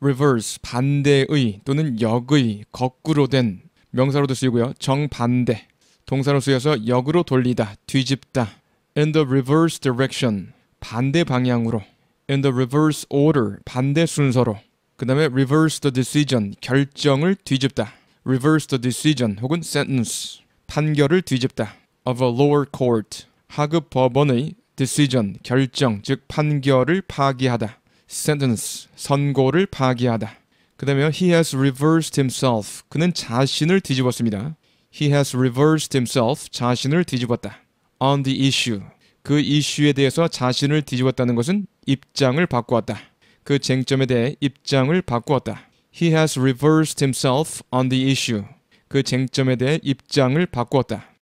reverse 반대의 또는 역의 거꾸로 된 명사로도 쓰이고요. 정반대 동사로 쓰여서 역으로 돌리다, 뒤집다. in the reverse direction 반대 방향으로 in the reverse order 반대 순서로 그다음에 reverse the decision 결정을 뒤집다. reverse the decision 혹은 sentence 판결을 뒤집다. of a lower court 하급 법원의 decision 결정 즉 판결을 파기하다. sentence 선고를 파기하다. 그다음에 he has reversed himself 그는 자신을 뒤집었습니다. he has reversed himself 자신을 뒤집었다. on the issue 그 이슈에 대해서 자신을 뒤집었다는 것은 입장을 바꾸었다. 그 쟁점에 대해 입장을 바꾸었다. He has reversed himself on the issue. 그 쟁점에 대해 입장을 바꾸었다.